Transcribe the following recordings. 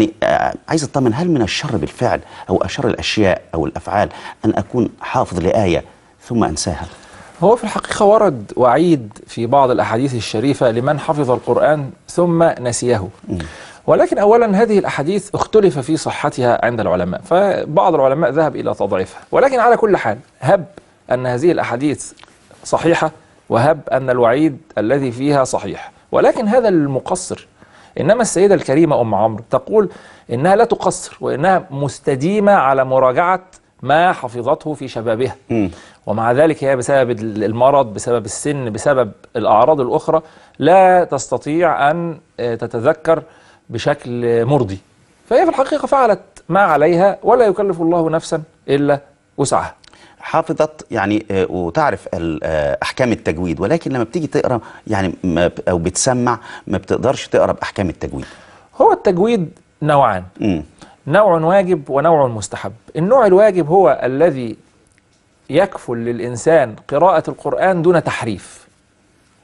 يعني آه، عايز اطمن هل من الشر بالفعل او اشر الاشياء او الافعال ان اكون حافظ لايه ثم انساها؟ هو في الحقيقه ورد وعيد في بعض الاحاديث الشريفه لمن حفظ القران ثم نسيه. ولكن اولا هذه الاحاديث اختلف في صحتها عند العلماء، فبعض العلماء ذهب الى تضعيفها، ولكن على كل حال هب ان هذه الاحاديث صحيحه وهب ان الوعيد الذي فيها صحيح، ولكن هذا المقصر إنما السيدة الكريمة أم عمرو تقول إنها لا تقصر وإنها مستديمة على مراجعة ما حفظته في شبابها م. ومع ذلك هي بسبب المرض بسبب السن بسبب الأعراض الأخرى لا تستطيع أن آه، تتذكر بشكل مرضي فهي في الحقيقة فعلت ما عليها ولا يكلف الله نفسا إلا وسعها حافظت يعني آه، وتعرف آه، احكام التجويد ولكن لما بتيجي تقرا يعني او بتسمع ما بتقدرش تقرا باحكام التجويد هو التجويد نوعان نوع واجب ونوع مستحب النوع الواجب هو الذي يكفل للإنسان قراءة القرآن دون تحريف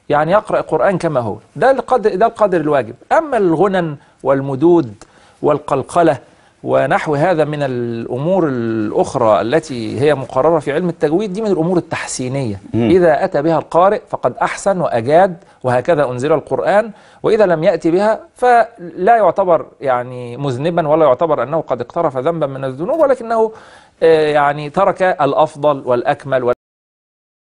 يعني يقرأ القرآن كما هو ده القدر, ده القدر الواجب أما الغنن والمدود والقلقلة ونحو هذا من الأمور الأخرى التي هي مقررة في علم التجويد دي من الأمور التحسينية مم. إذا أتى بها القارئ فقد أحسن وأجاد وهكذا أنزل القرآن وإذا لم يأتي بها فلا يعتبر يعني مذنبا ولا يعتبر أنه قد اقترف ذنبا من الذنوب ولكنه آه، يعني ترك الأفضل والأكمل